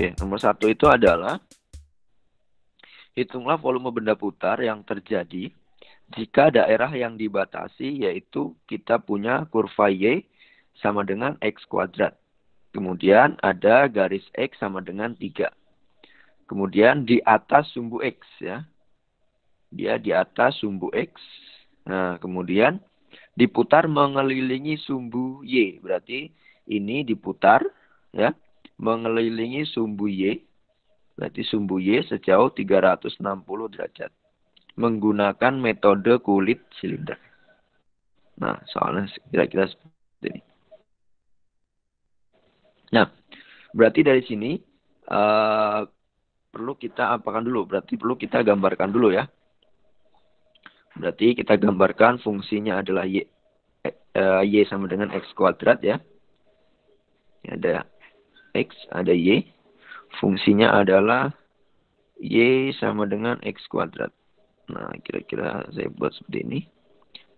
Oke, nomor satu itu adalah hitunglah volume benda putar yang terjadi jika daerah yang dibatasi yaitu kita punya kurva Y sama dengan X kuadrat. Kemudian ada garis X sama dengan 3. Kemudian di atas sumbu X ya. Dia di atas sumbu X. Nah, kemudian diputar mengelilingi sumbu Y. Berarti ini diputar ya mengelilingi sumbu Y, berarti sumbu Y sejauh 360 derajat, menggunakan metode kulit silinder. Nah, soalnya kira-kira seperti ini. Nah, berarti dari sini uh, perlu kita apakan dulu? Berarti perlu kita gambarkan dulu ya. Berarti kita gambarkan fungsinya adalah y, eh, eh, y sama dengan x kuadrat ya. Ini ada X, ada Y. Fungsinya adalah Y sama dengan X kuadrat. Nah, kira-kira saya buat seperti ini.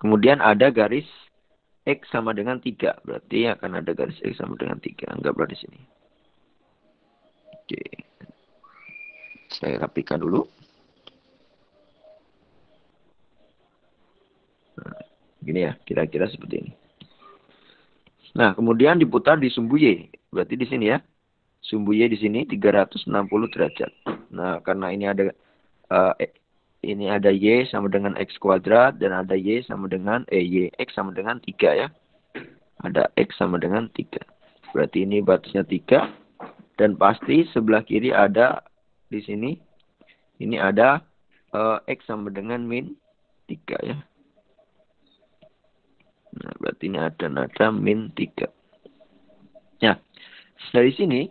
Kemudian ada garis X sama dengan 3. Berarti akan ada garis X sama dengan 3. Anggaplah di sini. Oke. Saya rapikan dulu. Nah, gini ya, kira-kira seperti ini. Nah, kemudian diputar di sumbu Y. Berarti di sini ya. sumbu y di sini 360 derajat. Nah, karena ini ada uh, ini ada Y sama dengan X kuadrat dan ada Y sama dengan eh, y X sama dengan 3 ya. Ada X sama dengan 3. Berarti ini batasnya 3. Dan pasti sebelah kiri ada di sini. Ini ada uh, X sama dengan min 3 ya. Nah, berarti ini ada nada min 3. Ya, dari sini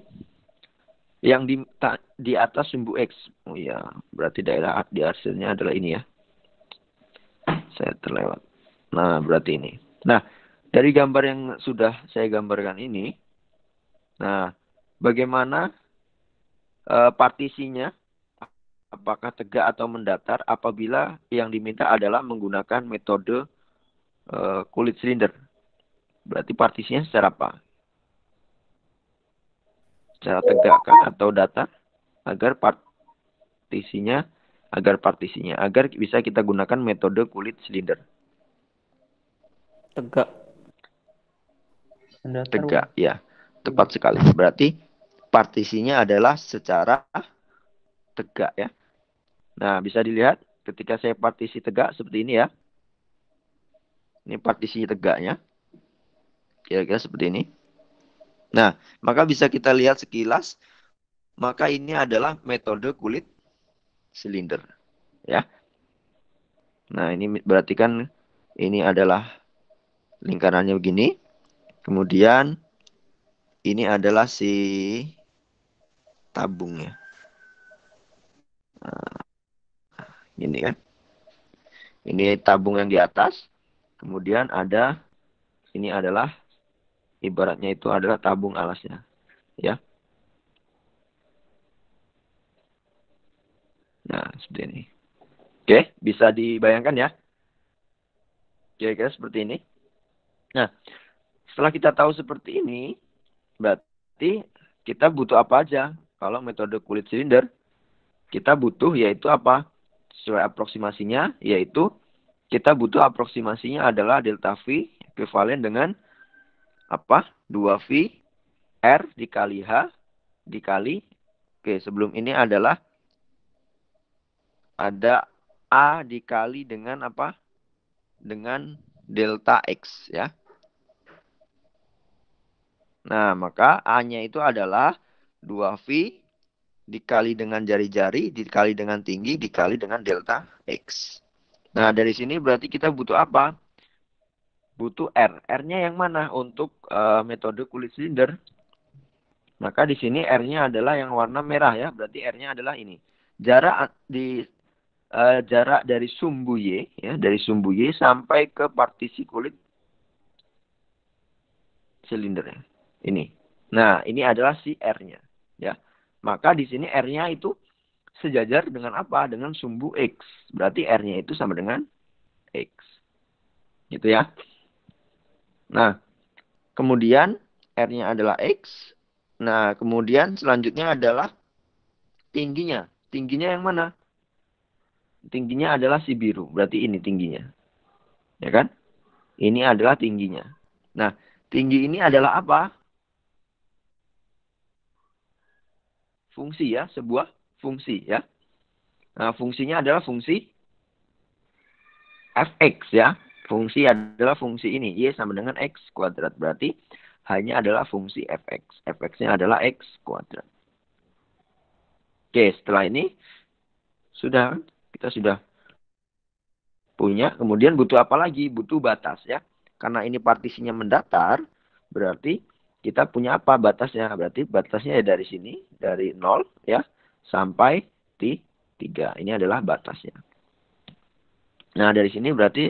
yang di ta, di atas sumbu X. Oh iya, berarti daerah di hasilnya adalah ini ya. Saya terlewat. Nah, berarti ini. Nah, dari gambar yang sudah saya gambarkan ini, nah, bagaimana uh, partisinya apakah tegak atau mendatar apabila yang diminta adalah menggunakan metode uh, kulit silinder. Berarti partisinya secara apa? cara tegakkan atau data agar partisinya agar partisinya agar bisa kita gunakan metode kulit silinder. Tegak. Tegak, ya. Tepat sekali. Berarti partisinya adalah secara tegak ya. Nah, bisa dilihat ketika saya partisi tegak seperti ini ya. Ini partisi tegaknya. Kira-kira seperti ini. Nah, maka bisa kita lihat sekilas, maka ini adalah metode kulit silinder. Ya. Nah, ini berarti kan ini adalah lingkarannya begini. Kemudian ini adalah si tabungnya. Nah, ini kan. Ini tabung yang di atas. Kemudian ada ini adalah ibaratnya itu adalah tabung alasnya ya nah seperti ini oke bisa dibayangkan ya kira-kira seperti ini nah setelah kita tahu seperti ini berarti kita butuh apa aja kalau metode kulit silinder kita butuh yaitu apa sesuai aproksimasinya yaitu kita butuh aproksimasinya adalah delta V ekuivalen dengan apa 2V R dikali H dikali Oke sebelum ini adalah ada A dikali dengan apa dengan delta X ya Nah maka A-nya itu adalah 2V dikali dengan jari-jari dikali dengan tinggi dikali dengan delta X Nah dari sini berarti kita butuh apa butuh R. R-nya yang mana untuk uh, metode kulit silinder? Maka di sini R-nya adalah yang warna merah ya, berarti R-nya adalah ini. Jarak di uh, jarak dari sumbu Y ya, dari sumbu Y sampai ke partisi kulit silindernya. Ini. Nah, ini adalah si R-nya ya. Maka di sini R-nya itu sejajar dengan apa? Dengan sumbu X. Berarti R-nya itu sama dengan X. Gitu ya. Nah, kemudian R-nya adalah X. Nah, kemudian selanjutnya adalah tingginya. Tingginya yang mana? Tingginya adalah si biru. Berarti ini tingginya. Ya kan? Ini adalah tingginya. Nah, tinggi ini adalah apa? Fungsi ya, sebuah fungsi ya. Nah, fungsinya adalah fungsi fx ya. Fungsi adalah fungsi ini. Y sama dengan X kuadrat. Berarti hanya adalah fungsi fx. fx-nya adalah X kuadrat. Oke, setelah ini sudah kita sudah punya. Kemudian butuh apa lagi? Butuh batas ya. Karena ini partisinya mendatar, berarti kita punya apa batasnya? Berarti batasnya ya dari sini, dari 0 ya sampai t 3. Ini adalah batasnya. Nah, dari sini berarti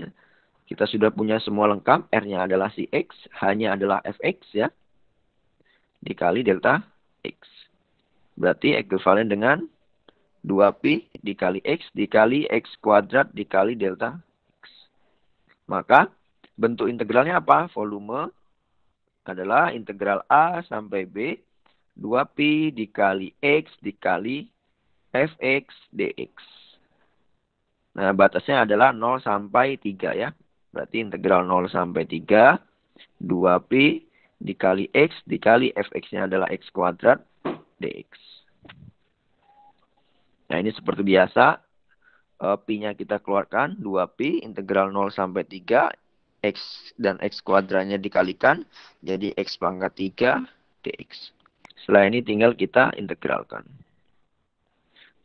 kita sudah punya semua lengkap. R-nya adalah si X. H-nya adalah Fx ya. Dikali delta X. Berarti ekuivalen dengan 2Pi dikali X dikali X kuadrat dikali delta X. Maka bentuk integralnya apa? Volume adalah integral A sampai B 2pi dikali x dikali fx dx. Nah, batasnya adalah 0 sampai 3 ya. Berarti integral 0 sampai 3 2 p dikali x dikali fx-nya adalah x kuadrat dx. Nah, ini seperti biasa eh, p nya kita keluarkan 2 p integral 0 sampai 3 x dan x kuadratnya dikalikan jadi x pangkat 3 dx. Setelah ini tinggal kita integralkan.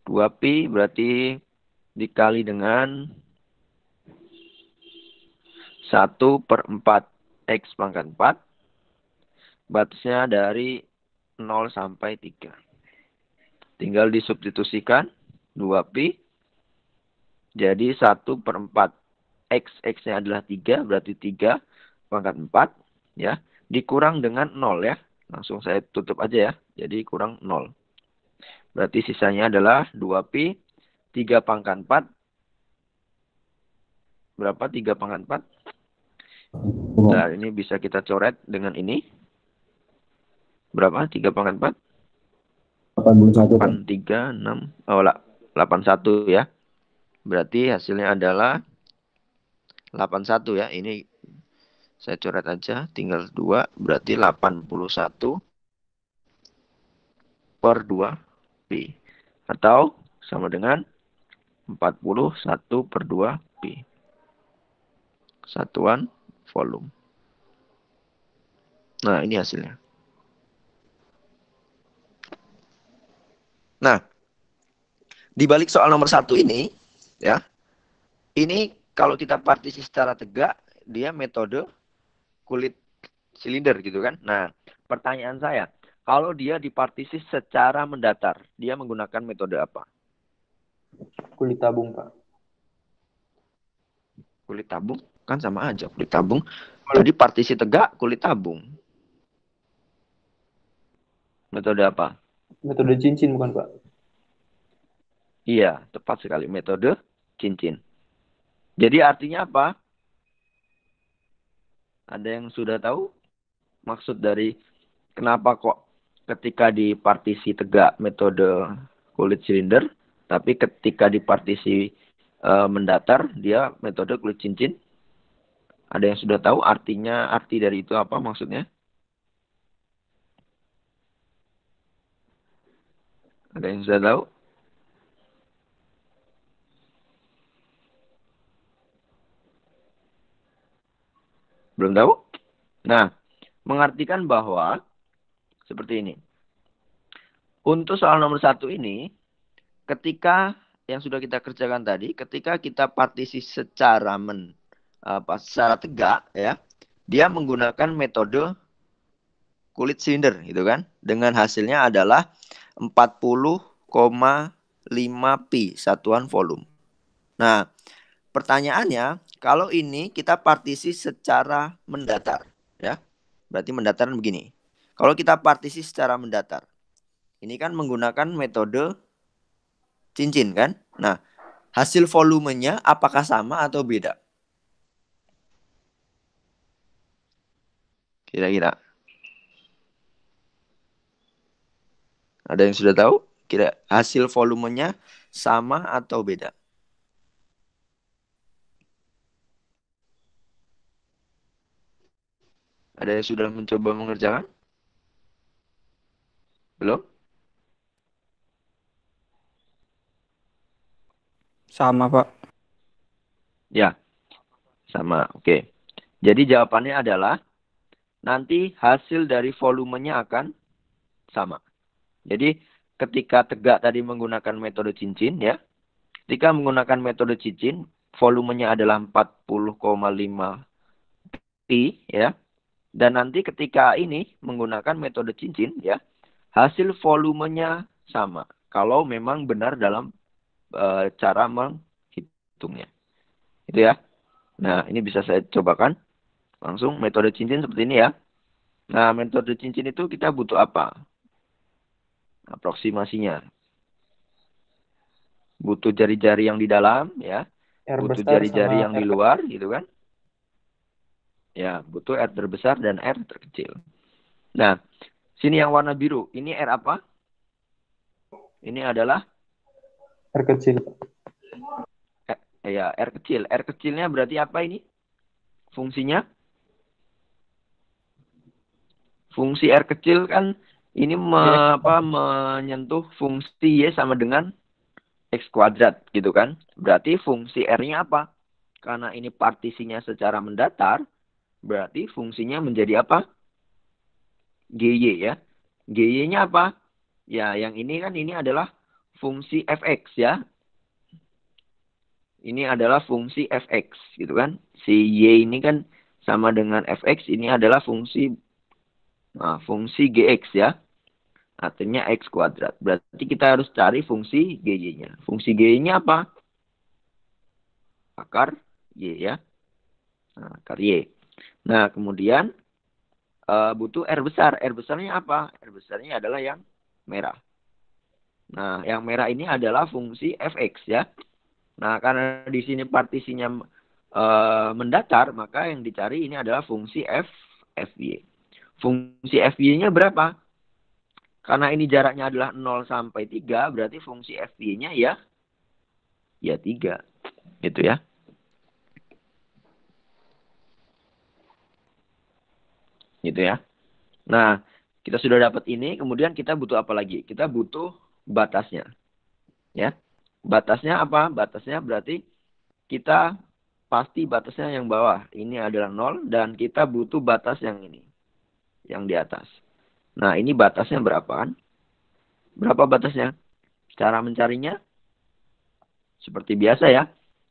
2 p berarti dikali dengan 1 per 4 X pangkat 4. Batasnya dari 0 sampai 3. Tinggal disubstitusikan 2Pi. Jadi 1 per 4. X, X-nya adalah 3, berarti 3 pangkat 4. Ya. Dikurang dengan 0 ya. Langsung saya tutup aja ya. Jadi kurang 0. Berarti sisanya adalah 2Pi, 3 pangkat 4. Berapa 3 pangkat 4? Nah, nah, ini bisa kita coret dengan ini. Berapa? 3 pangkat 4? 81. 83, 6. Oh, 81 ya. Berarti hasilnya adalah 81 ya. Ini saya coret aja. Tinggal 2. Berarti 81 per 2 Pi. Atau sama dengan 41 per 2 Pi. Satuan volume. Nah, ini hasilnya. Nah, di balik soal nomor satu ini, ya, ini kalau kita partisi secara tegak, dia metode kulit silinder gitu kan. Nah, pertanyaan saya, kalau dia dipartisi secara mendatar, dia menggunakan metode apa? Kulit tabung, Pak. Kulit tabung? kan sama aja kulit tabung di partisi tegak kulit tabung metode apa metode cincin bukan pak iya tepat sekali metode cincin jadi artinya apa ada yang sudah tahu maksud dari kenapa kok ketika di partisi tegak metode kulit silinder tapi ketika di partisi uh, mendatar dia metode kulit cincin ada yang sudah tahu artinya, arti dari itu apa maksudnya? Ada yang sudah tahu? Belum tahu? Nah, mengartikan bahwa seperti ini. Untuk soal nomor satu ini, ketika yang sudah kita kerjakan tadi, ketika kita partisi secara men, apa, eh, secara tegak ya dia menggunakan metode kulit silinder gitu kan dengan hasilnya adalah 40,5 pi satuan volume. Nah, pertanyaannya kalau ini kita partisi secara mendatar ya. Berarti mendatar begini. Kalau kita partisi secara mendatar. Ini kan menggunakan metode cincin kan? Nah, hasil volumenya apakah sama atau beda? Kira-kira. Ada yang sudah tahu? Kira hasil volumenya sama atau beda? Ada yang sudah mencoba mengerjakan? Belum? Sama, Pak. Ya, sama. Oke. Jadi jawabannya adalah nanti hasil dari volumenya akan sama. Jadi ketika tegak tadi menggunakan metode cincin ya. Ketika menggunakan metode cincin, volumenya adalah 40,5 pi ya. Dan nanti ketika ini menggunakan metode cincin ya, hasil volumenya sama. Kalau memang benar dalam e, cara menghitungnya. Itu ya. Nah, ini bisa saya cobakan. Langsung metode cincin seperti ini ya. Nah, metode cincin itu kita butuh apa? Aproksimasinya. Butuh jari-jari yang di dalam ya. R butuh jari-jari yang R... di luar gitu kan. Ya, butuh R terbesar dan R terkecil. Nah, sini yang warna biru, ini R apa? Ini adalah R kecil. Eh, ya, R kecil. R kecilnya berarti apa ini? Fungsinya? Fungsi R kecil kan ini me, iya. apa, menyentuh fungsi Y sama dengan X kuadrat gitu kan. Berarti fungsi R-nya apa? Karena ini partisinya secara mendatar, berarti fungsinya menjadi apa? GY ya. GY-nya apa? Ya, yang ini kan ini adalah fungsi fx ya. Ini adalah fungsi fx gitu kan. Si y ini kan sama dengan fx, ini adalah fungsi Nah, fungsi GX ya. Artinya X kuadrat. Berarti kita harus cari fungsi GY-nya. Fungsi GY-nya apa? Akar Y ya. Nah, akar Y. Nah, kemudian uh, butuh R besar. R besarnya apa? R besarnya adalah yang merah. Nah, yang merah ini adalah fungsi fx ya. Nah, karena di sini partisinya uh, mendatar, maka yang dicari ini adalah fungsi f, fy. Fungsi FY-nya berapa? Karena ini jaraknya adalah 0 sampai 3, berarti fungsi FY-nya ya ya 3. Gitu ya. Gitu ya. Nah, kita sudah dapat ini, kemudian kita butuh apa lagi? Kita butuh batasnya. Ya. Batasnya apa? Batasnya berarti kita pasti batasnya yang bawah. Ini adalah 0 dan kita butuh batas yang ini yang di atas. Nah, ini batasnya berapa kan? Berapa batasnya? Cara mencarinya? Seperti biasa ya.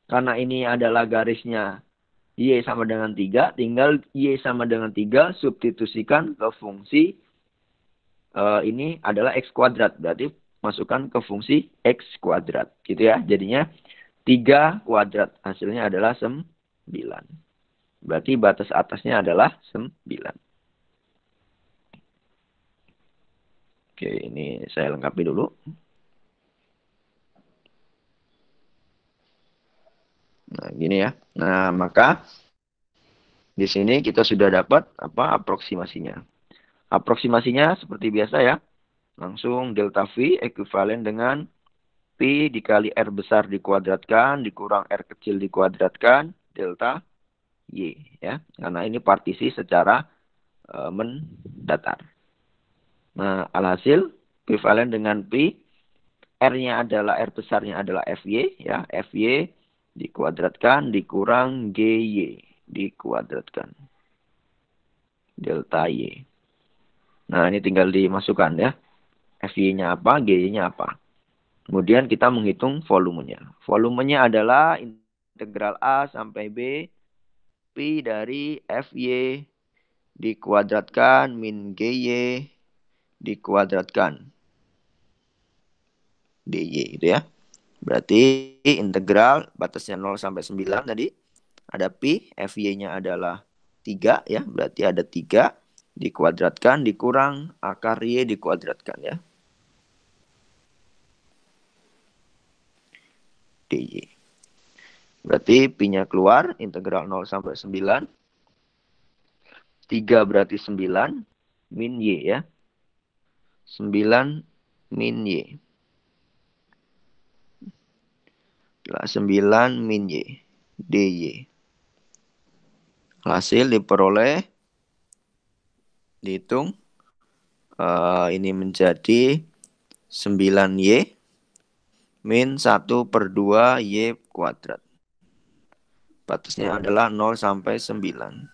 Karena ini adalah garisnya Y sama dengan 3. Tinggal Y sama dengan 3 substitusikan ke fungsi uh, ini adalah X kuadrat. Berarti masukkan ke fungsi X kuadrat. Gitu ya. Jadinya 3 kuadrat. Hasilnya adalah 9. Berarti batas atasnya adalah 9. Oke, ini saya lengkapi dulu. Nah, gini ya. Nah, maka di sini kita sudah dapat apa aproksimasinya. Aproksimasinya seperti biasa ya. Langsung delta V ekuivalen dengan P dikali R besar dikuadratkan, dikurang R kecil dikuadratkan, delta Y. ya Karena ini partisi secara uh, mendatar. Nah, alhasil bivalen dengan pi R-nya adalah R besarnya adalah FY ya, FY dikuadratkan dikurang GY dikuadratkan delta Y. Nah, ini tinggal dimasukkan ya. FY-nya apa, GY-nya apa. Kemudian kita menghitung volumenya. Volumenya adalah integral A sampai B pi dari FY dikuadratkan min GY dikuadratkan. dy itu ya. Berarti integral batasnya 0 sampai 9 tadi ada pi, fy-nya adalah 3 ya, berarti ada 3 dikuadratkan dikurang akar y dikuadratkan ya. dy. Berarti pi-nya keluar integral 0 sampai 9. 3 berarti 9 min y ya. 9 min Y. 9 min Y. DY. Hasil diperoleh dihitung uh, ini menjadi 9Y min 1 per 2Y kuadrat. Batasnya adalah 0 sampai 9.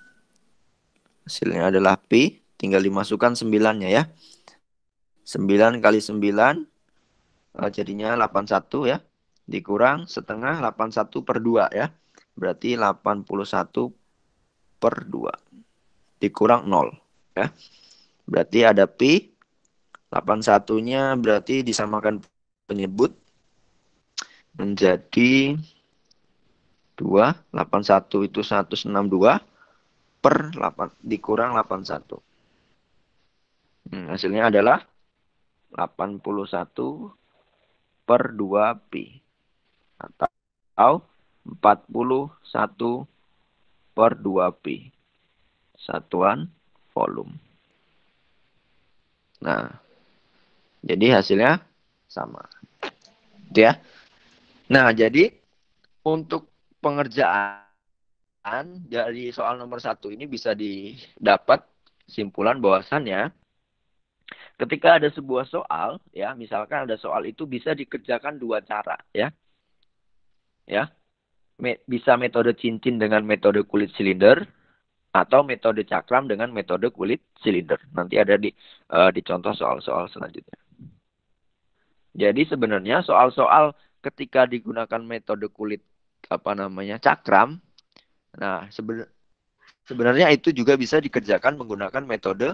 Hasilnya adalah Pi. Tinggal dimasukkan 9-nya ya. 9 kali 9 eh, jadinya 81 ya. Dikurang setengah 81 per 2 ya. Berarti 81 per 2. Dikurang 0 ya. Berarti ada pi. 81-nya berarti disamakan penyebut menjadi 2. 81 itu 162 per 8 dikurang 81. Hmm, hasilnya adalah 81 per 2 pi atau 41 per 2 pi satuan volume. Nah, jadi hasilnya sama. Gitu ya. Nah, jadi untuk pengerjaan dari soal nomor satu ini bisa didapat simpulan bahwasannya ketika ada sebuah soal ya misalkan ada soal itu bisa dikerjakan dua cara ya ya Me bisa metode cincin dengan metode kulit silinder atau metode cakram dengan metode kulit silinder nanti ada di uh, di contoh soal-soal selanjutnya jadi sebenarnya soal-soal ketika digunakan metode kulit apa namanya cakram nah seben sebenarnya itu juga bisa dikerjakan menggunakan metode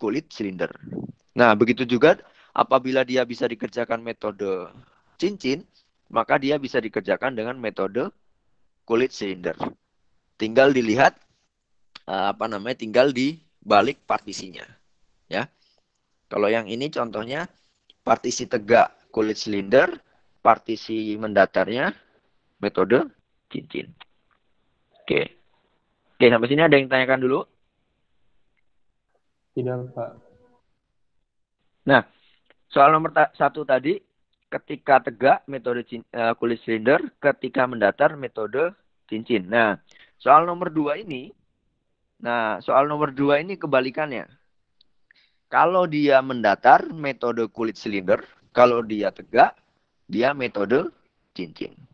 kulit silinder. Nah, begitu juga apabila dia bisa dikerjakan metode cincin, maka dia bisa dikerjakan dengan metode kulit silinder. Tinggal dilihat eh, apa namanya, tinggal di balik partisinya. Ya. Kalau yang ini contohnya partisi tegak kulit silinder, partisi mendatarnya metode cincin. Oke. Oke, sampai sini ada yang tanyakan dulu? Tidak, Pak. Nah, soal nomor satu tadi, ketika tegak metode eh, kulit silinder, ketika mendatar metode cincin. Nah, soal nomor dua ini, nah soal nomor dua ini kebalikannya. Kalau dia mendatar metode kulit silinder, kalau dia tegak dia metode cincin.